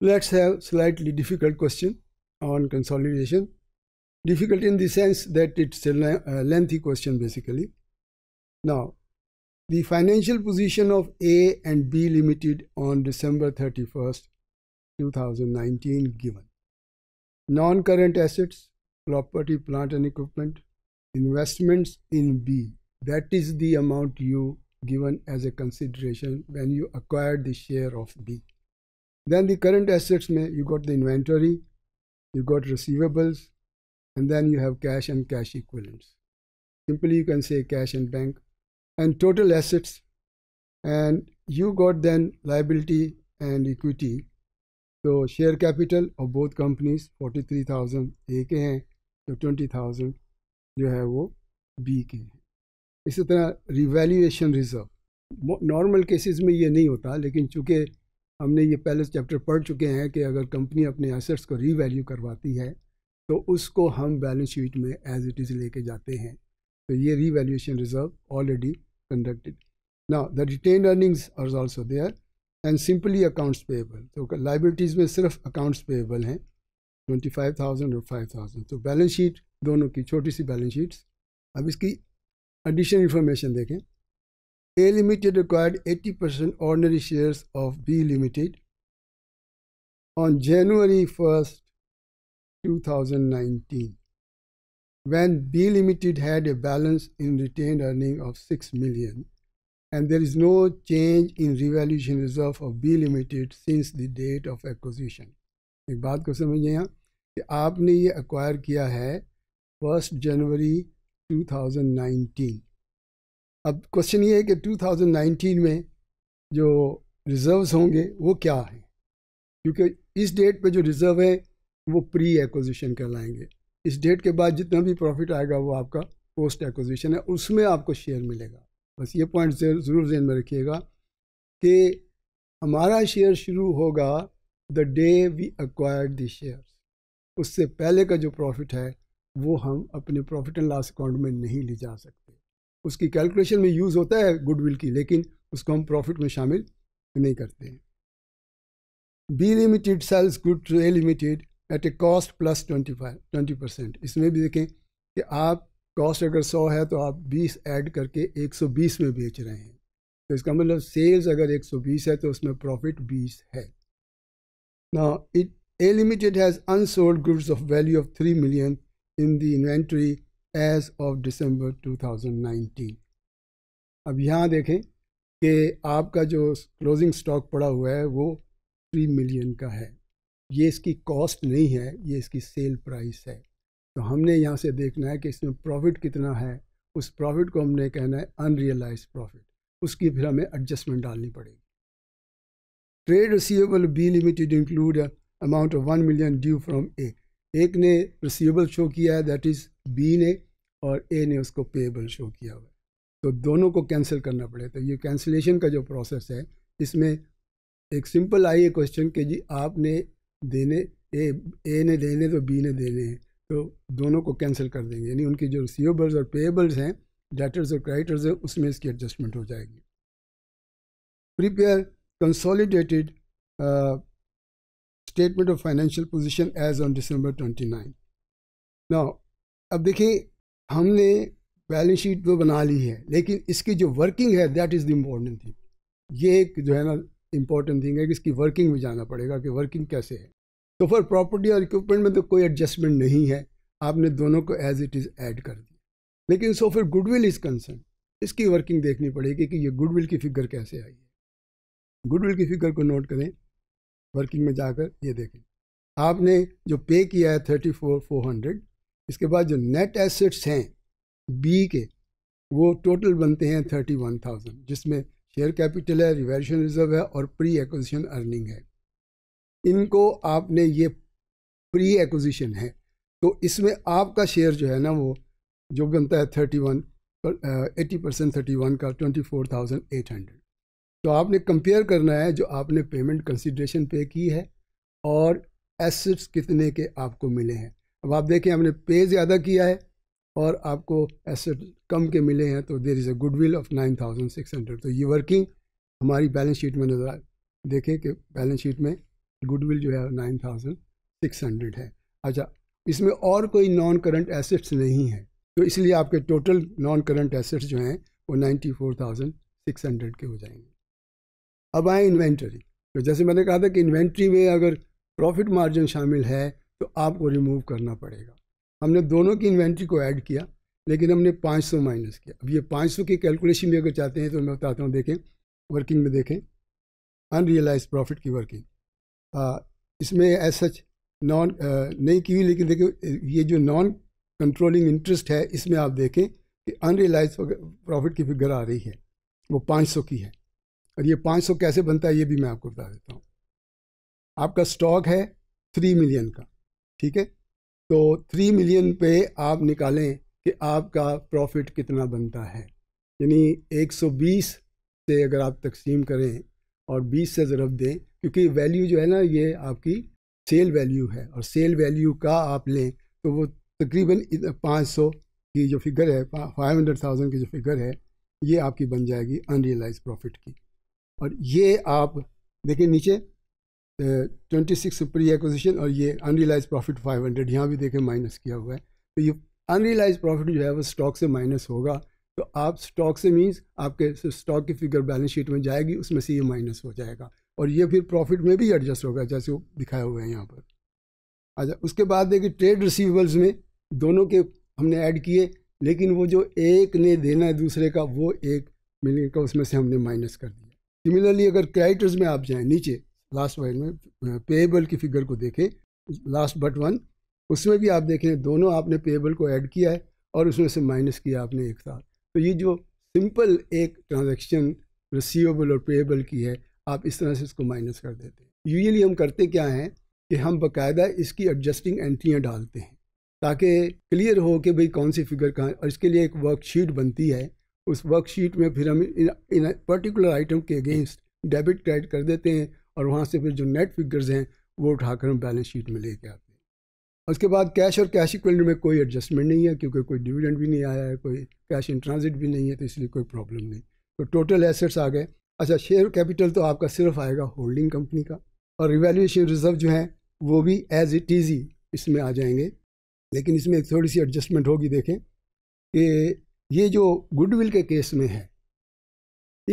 Let's have slightly difficult question on consolidation. Difficult in the sense that it's a lengthy question basically. Now, the financial position of A and B Limited on December 31st, 2019 given. Non-current assets, property, plant and equipment, investments in B. That is the amount you given as a consideration when you acquired the share of B. Then the current assets may you got the inventory, you got receivables, and then you have cash and cash equivalents. Simply you can say cash and bank and total assets and you got then liability and equity. So share capital of both companies 43,000 a k, so 20,000 जो है वो b k. के हैं इसी तरह revaluation reserve normal cases में ये नहीं होता लेकिन चूँकि हमने ये पहले चैप्टर पढ़ चुके हैं कि अगर कंपनी अपने एसेट्स को रीवैल्यू करवाती है तो उसको हम बैलेंस शीट में एज इट इज़ लेके जाते हैं तो ये revaluation reserve already conducted now the retained earnings are also there and simply accounts payable तो लाइबिलिटीज़ में सिर्फ अकाउंट्स पेएबल हैं ट्वेंटी फाइव थाउजेंड और फाइव थाउजेंड तो बैलेंस शीट दोनों की छोटी सी बैलेंस शीट्स अब इसकी एडिशनल इन्फॉर्मेशन देखें A Limited acquired 80% ordinary shares of B Limited on January 1st, 2019, when B Limited had a balance in retained earning of 6 million and there is no change in revaluation reserve of B Limited since the date of acquisition. एक बात को समझिए यहाँ कि आपने ये acquire किया है first January 2019 अब क्वेश्चन ये है कि 2019 में जो रिजर्व्स होंगे वो क्या हैं क्योंकि इस डेट पे जो रिज़र्व है वो प्री एक्विजिशन कहलाएंगे इस डेट के बाद जितना भी प्रॉफिट आएगा वो आपका पोस्ट एक्विजिशन है उसमें आपको शेयर मिलेगा बस ये पॉइंट ज़रूर जहन में रखिएगा कि हमारा शेयर शुरू होगा the day we acquired the share उससे पहले का जो प्रॉफिट है वो हम अपने प्रॉफिट एंड लॉस अकाउंट में नहीं ले जा सकते उसकी कैलकुलेशन में यूज़ होता है गुडविल की लेकिन उसको हम प्रॉफिट में शामिल नहीं करते B limited sales good to A limited at a cost plus twenty five twenty percent इसमें भी देखें कि आप कॉस्ट अगर सौ है तो आप बीस ऐड करके एक सौ बीस में बेच रहे हैं तो इसका मतलब सेल्स अगर एक सौ बीस है तो उसमें प्रॉफिट बीस है ना it A limited has unsold goods of value of three million in the inventory as of December 2019 अब यहाँ देखें कि आपका जो क्लोजिंग स्टॉक पड़ा हुआ है वो थ्री मिलियन का है ये इसकी कॉस्ट नहीं है ये इसकी सेल प्राइस है तो हमने यहाँ से देखना है कि इसमें प्रॉफिट कितना है उस प्रॉफिट को हमने कहना है अनरियलाइज प्रॉफिट उसकी फिर हमें एडजस्टमेंट डालनी पड़ेगी trade receivable B limited include amount of one million due from A एक ने रिसीवेबल शो किया है दैट इज़ बी ने और ए ने उसको पेबल शो किया हुआ तो दोनों को कैंसिल करना पड़े तो ये कैंसिलेशन का जो प्रोसेस है इसमें एक सिंपल आई है क्वेश्चन कि जी आपने देने ए ए ने देने तो बी ने देने हैं तो दोनों को कैंसिल कर देंगे यानी उनकी जो रिसीवेबल्स और पेएबल्स हैं डेटर्स और क्राइटर्स हैं उसमें इसकी एडजस्टमेंट हो जाएगी prepare consolidated statement of financial position as on December twenty nine ना अब देखिए हमने बैलेंस शीट तो बना ली है लेकिन इसकी जो वर्किंग है that is the important thing ये एक जो है ना इम्पोर्टेंट थिंग है कि इसकी वर्किंग में जाना पड़ेगा कि वर्किंग कैसे है तो फिर प्रॉपर्टी और इक्विपमेंट में तो कोई एडजस्टमेंट नहीं है आपने दोनों को एज इट इज़ ऐड कर दिया लेकिन सो फिर गुडविल इज़ कंसर्न इसकी वर्किंग देखनी पड़ेगी कि ये गुडविल की फिगर कैसे आई है गुडविल की फिगर को नोट करें वर्किंग में जाकर ये देखें आपने जो पे किया है थर्टी फोर फोर हंड्रेड इसके बाद जो नेट एसेट्स हैं बी के वो टोटल बनते हैं थर्टी वन थाउजेंड जिसमें शेयर कैपिटल है रिवेल्यूशन रिजर्व है और प्री एक्विजिशन अर्निंग है इनको आपने ये प्री एक्विजिशन है तो इसमें आपका शेयर जो है ना वो जो बनता है thirty one eighty percent thirty one का twenty four thousand eight hundred तो आपने कंपेयर करना है जो आपने पेमेंट कंसिड्रेशन पे की है और एसेट्स कितने के आपको मिले हैं अब आप देखें हमने पे ज़्यादा किया है और आपको एसेट कम के मिले हैं तो there is a goodwill of nine thousand six hundred तो ये वर्किंग हमारी बैलेंस शीट में नजर आए देखें कि बैलेंस शीट में गुडविल जो है नाइन थाउजेंड सिक्स हंड्रेड है अच्छा इसमें और कोई नॉन करंट एसेट्स नहीं है तो इसलिए आपके टोटल नॉन करंट एसेट्स जो हैं वो ninety four thousand six hundred के हो जाएंगे अब आए इन्वेंट्री तो जैसे मैंने कहा था कि इन्वेंट्री में अगर प्रॉफिट मार्जिन शामिल है तो आपको रिमूव करना पड़ेगा हमने दोनों की इन्वेंट्री को ऐड किया लेकिन हमने 500 माइनस किया अब ये 500 की कैलकुलेशन भी अगर चाहते हैं तो मैं बताता हूँ देखें वर्किंग में देखें अनरियलाइज प्रॉफिट की वर्किंग आ, इसमें एज सच नॉन नहीं की हुई लेकिन देखिए ये जो नॉन कंट्रोलिंग इंटरेस्ट है इसमें आप देखें कि अनरियलाइज प्रॉफिट की फिगर आ रही है वो पाँच की है और ये पाँच कैसे बनता है ये भी मैं आपको बता देता हूँ आपका स्टॉक है थ्री मिलियन का ठीक है तो थ्री मिलियन पे आप निकालें कि आपका प्रॉफिट कितना बनता है यानी 120 से अगर आप तकसीम करें और 20 से ज़रब दें क्योंकि वैल्यू जो है ना ये आपकी सेल वैल्यू है और सेल वैल्यू का आप लें तो वो तकरीबन 500 की जो फिगर है 500,000 की जो फिगर है ये आपकी बन जाएगी अनरियलाइज प्रॉफिट की और ये आप देखें नीचे ट्वेंटी सिक्स प्री एक्विजिशन और ये अनरियलाइज प्रॉफिट फाइव हंड्रेड यहाँ भी देखें माइनस किया हुआ है तो ये अनरियलाइज प्रॉफिट जो है वो स्टॉक से माइनस होगा तो आप स्टॉक से मीन्स आपके स्टॉक की फिगर बैलेंस शीट में जाएगी उसमें से ये माइनस हो जाएगा और ये फिर प्रॉफिट में भी एडजस्ट होगा जैसे वो दिखाया हुआ है यहाँ पर अच्छा उसके बाद देखिए ट्रेड रिसीवेबल्स में दोनों के हमने ऐड किए लेकिन वो जो एक ने देना है दूसरे का वो एक मिलने का उसमें से हमने माइनस कर दिया सिमिलरली अगर क्रेडिटर्स में आप जाएँ नीचे लास्ट वाइड में पेएबल की फिगर को देखें लास्ट बट वन उसमें भी आप देखें दोनों आपने पेएबल को ऐड किया है और उसमें से माइनस किया आपने एक साथ तो ये जो सिंपल एक ट्रांजैक्शन रिसीवेबल और पेएबल की है आप इस तरह से इसको माइनस कर देते हैं यूजली हम करते क्या हैं कि हम बाकायदा इसकी एडजस्टिंग एंट्रियाँ डालते हैं ताकि क्लियर हो कि भाई कौन सी फिगर कहाँ और इसके लिए एक वर्कशीट बनती है उस वर्कशीट में फिर हम इन इन पर्टिकुलर आइटम के अगेंस्ट डेबिट क्रेडिट कर देते हैं और वहाँ से फिर जो नेट फिगर्स हैं वो उठाकर हम बैलेंस शीट में लेके आते हैं उसके बाद कैश और कैश इक्वलेंट में कोई एडजस्टमेंट नहीं है क्योंकि कोई डिविडेंड भी नहीं आया है कोई कैश इन ट्रांजिट भी नहीं है तो इसलिए कोई प्रॉब्लम नहीं तो टोटल एसेट्स आ गए अच्छा शेयर कैपिटल तो आपका सिर्फ आएगा होल्डिंग कंपनी का और रिवेल्यूशन रिजर्व जो है वो भी एज इट इज़ी इसमें आ जाएंगे लेकिन इसमें एक थोड़ी सी एडजस्टमेंट होगी देखें कि ये जो गुडविल के केस में है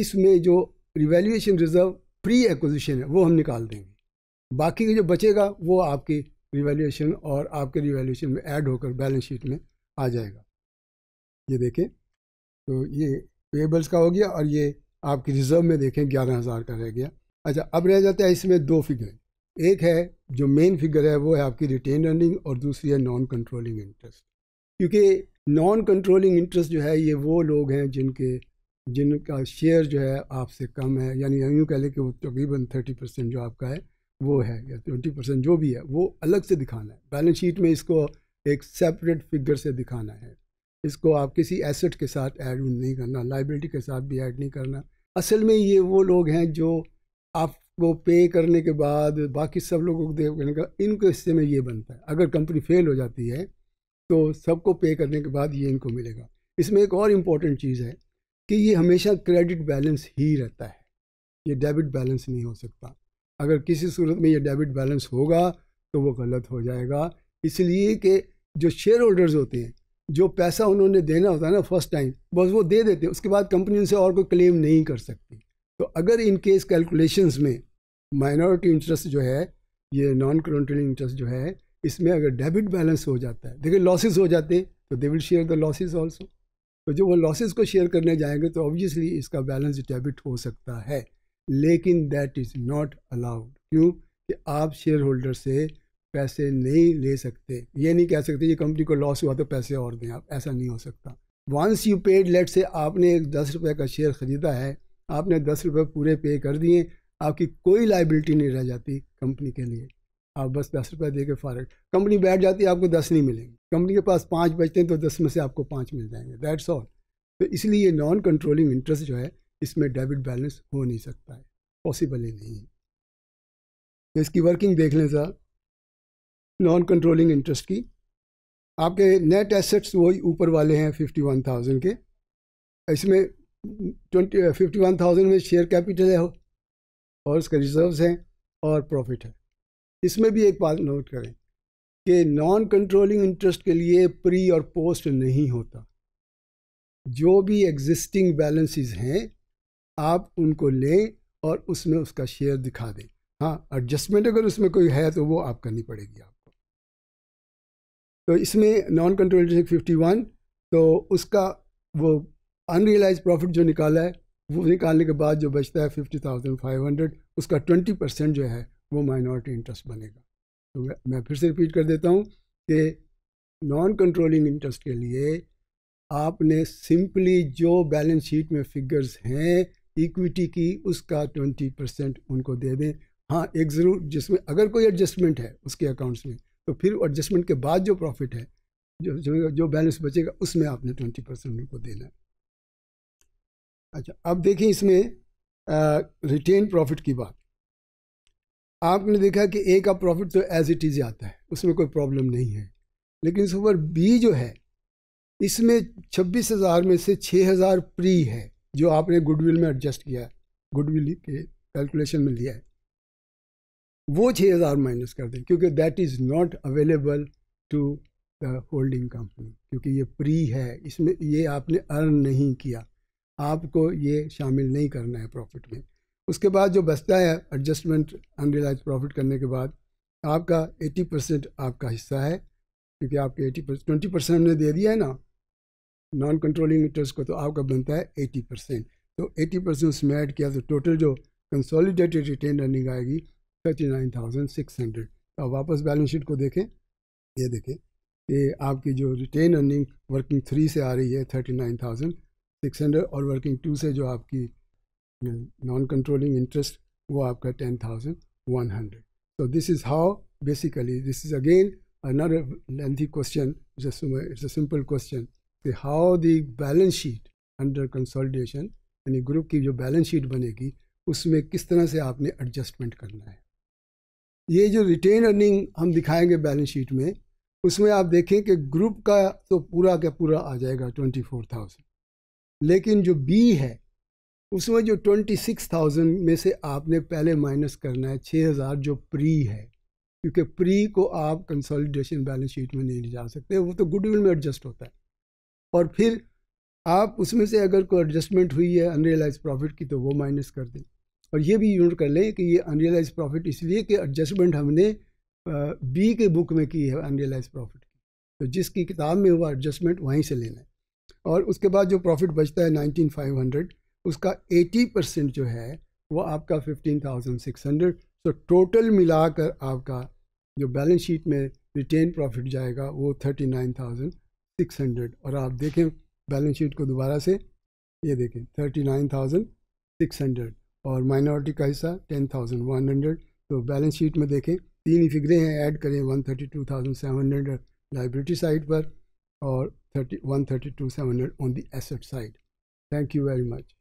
इसमें जो रिवेल्यूशन रिज़र्व प्री एक्विजिशन है वो हम निकाल देंगे बाकी का जो बचेगा वो आपकी रिवेल्यूशन और आपके रिवेल्यूशन में ऐड होकर बैलेंस शीट में आ जाएगा ये देखें तो ये पेबल्स का हो गया और ये आपकी रिजर्व में देखें ग्यारह हज़ार का रह गया अच्छा अब रह जाता है इसमें दो फिगर एक है जो मेन फिगर है वो है आपकी रिटेन अर्निंग और दूसरी है नॉन कंट्रोलिंग इंटरेस्ट क्योंकि नॉन कंट्रोलिंग इंटरेस्ट जो है ये वो लोग हैं जिनके जिनका शेयर जो है आपसे कम है यानी यूँ कह लें कि वो तकरीबन थर्टी परसेंट जो आपका है वो है या ट्वेंटी परसेंट जो भी है वो अलग से दिखाना है बैलेंस शीट में इसको एक सेपरेट फिगर से दिखाना है इसको आप किसी एसेट के साथ ऐड नहीं करना लाइबिलिटी के साथ भी ऐड नहीं करना असल में ये वो लोग हैं जो आपको पे करने के बाद बाकी सब लोगों को दे करने का इनके हिस्से में ये बनता है अगर कंपनी फेल हो जाती है तो सबको पे करने के बाद ये इनको मिलेगा इसमें एक और इम्पॉर्टेंट चीज़ है कि ये हमेशा क्रेडिट बैलेंस ही रहता है ये डेबिट बैलेंस नहीं हो सकता अगर किसी सूरत में ये डेबिट बैलेंस होगा तो वो गलत हो जाएगा इसलिए कि जो शेयर होल्डर्स होते हैं जो पैसा उन्होंने देना होता है ना फर्स्ट टाइम बस वो दे देते हैं उसके बाद कंपनी उनसे और कोई क्लेम नहीं कर सकती तो अगर इन केस कैलकुलेशंस में माइनॉरिटी इंटरेस्ट जो है ये नॉन करंटली इंटरेस्ट जो है इसमें अगर डेबिट बैलेंस हो जाता है देखिए लॉसेस हो जाते हैं तो they will share the losses also तो जब वो लॉसेस को शेयर करने जाएंगे तो ऑब्वियसली इसका बैलेंस डेबिट हो सकता है लेकिन दैट इज़ नॉट अलाउड क्यों कि आप शेयर होल्डर से पैसे नहीं ले सकते ये नहीं कह सकते ये कंपनी को लॉस हुआ तो पैसे और दें आप ऐसा नहीं हो सकता वंस यू पेड लेट से आपने एक दस रुपये का शेयर ख़रीदा है आपने दस रुपये पूरे पे कर दिए आपकी कोई लाइबिलिटी नहीं रह जाती कंपनी के लिए आप बस दस रुपये दे के फारग कंपनी बैठ जाती है आपको दस नहीं मिलेंगे कंपनी के पास पाँच बचते हैं तो दस में से आपको पाँच मिल जाएंगे दैट्स ऑल तो इसलिए नॉन कंट्रोलिंग इंटरेस्ट जो है इसमें डेबिट बैलेंस हो नहीं सकता है पॉसिबल ही नहीं तो इसकी वर्किंग देख लें सर नॉन कंट्रोलिंग इंटरेस्ट की आपके नेट एसेट्स वही ऊपर वाले हैं फिफ्टी वन थाउजेंड के इसमें ट्वेंटी फिफ्टी वन थाउजेंड में शेयर कैपिटल है और उसके रिजर्व्स हैं और प्रॉफिट है इसमें भी एक बात नोट करें कि नॉन कंट्रोलिंग इंटरेस्ट के लिए प्री और पोस्ट नहीं होता जो भी एग्जिस्टिंग बैलेंसेस हैं आप उनको लें और उसमें उसका शेयर दिखा दें हाँ एडजस्टमेंट अगर उसमें कोई है तो वो आप करनी पड़ेगी आपको तो इसमें नॉन कंट्रोल फिफ्टी वन तो उसका वो अनरियलाइज प्रॉफिट जो निकाला है वो निकालने के बाद जो बचता है फिफ्टी थाउजेंड फाइव हंड्रेड उसका ट्वेंटी परसेंट जो है वो माइनॉरिटी इंटरेस्ट बनेगा तो मैं, मैं फिर से रिपीट कर देता हूँ कि नॉन कंट्रोलिंग इंटरेस्ट के लिए आपने सिंपली जो बैलेंस शीट में फिगर्स हैं इक्विटी की उसका ट्वेंटी परसेंट उनको दे दें हाँ एक ज़रूर जिसमें अगर कोई एडजस्टमेंट है उसके अकाउंट्स में तो फिर एडजस्टमेंट के बाद जो प्रॉफिट है जो जो, जो बैलेंस बचेगा उसमें आपने ट्वेंटी परसेंट उनको देना है अच्छा अब देखिए इसमें रिटेन प्रॉफिट की बात आपने देखा कि ए का प्रॉफिट तो एज इट इज़ आता है उसमें कोई प्रॉब्लम नहीं है लेकिन इसके ऊपर बी जो है इसमें छब्बीस हज़ार में से छः हज़ार प्री है जो आपने गुडविल में एडजस्ट किया है गुडविल के कैलकुलेशन में लिया है वो छः हज़ार माइनस कर दें क्योंकि that is not available to the holding company क्योंकि ये प्री है इसमें ये आपने अर्न नहीं किया आपको ये शामिल नहीं करना है प्रॉफिट में उसके बाद जो बचता है एडजस्टमेंट अनरियलाइज प्रॉफिट करने के बाद आपका 80 परसेंट आपका हिस्सा है क्योंकि आपके 80 परसेंट ट्वेंटी परसेंट हमने दे दिया है ना नॉन कंट्रोलिंग इंटरेस्ट को तो आपका बनता है 80 परसेंट तो 80 परसेंट उसमें ऐड किया तो टोटल जो कंसोलिडेटेड रिटेन अर्निंग आएगी thirty nine thousand six hundred तो आप वापस बैलेंस शीट को देखें ये देखें ये आपकी जो रिटेन अर्निंग वर्किंग थ्री से आ रही है thirty nine thousand six hundred और वर्किंग टू से जो आपकी नॉन कंट्रोलिंग इंटरेस्ट वो आपका टेन थाउजेंड वन हंड्रेड तो this is how basically this is again another lengthy question it's a simple question कि how the balance sheet under consolidation, यानी group की जो बैलेंस शीट बनेगी उसमें किस तरह से आपने एडजस्टमेंट करना है ये जो रिटेन अर्निंग हम दिखाएंगे बैलेंस शीट में उसमें आप देखें कि ग्रुप का तो पूरा का पूरा आ जाएगा ट्वेंटी फोर थाउजेंड लेकिन जो बी है उसमें जो ट्वेंटी सिक्स थाउजेंड में से आपने पहले माइनस करना है छः हज़ार जो प्री है क्योंकि प्री को आप कंसोलिडेशन बैलेंस शीट में नहीं ले जा सकते वो तो गुडविल में एडजस्ट होता है और फिर आप उसमें से अगर कोई एडजस्टमेंट हुई है अनरियलाइज प्रॉफिट की तो वो माइनस कर दें और ये भी यूनिट कर लें कि ये अनरियलाइज प्रॉफिट इसलिए कि एडजस्टमेंट हमने बी के बुक में की है अनरियलाइज प्रॉफिट की तो जिसकी किताब में हुआ एडजस्टमेंट वहीं से लेना है और उसके बाद जो प्रॉफिट बचता है नाइनटीन फाइव हंड्रेड उसका 80 परसेंट जो है वो आपका 15,600 तो टोटल मिलाकर आपका जो बैलेंस शीट में रिटेन प्रॉफिट जाएगा वो 39,600 और आप देखें बैलेंस शीट को दोबारा से ये देखें 39,600 और माइनॉरिटी का हिस्सा 10,100 तो बैलेंस शीट में देखें तीन ही फिगरें हैं ऐड करें 132,700 लाइब्रेटी साइड पर और 30, 132,700 on the asset side thank you very much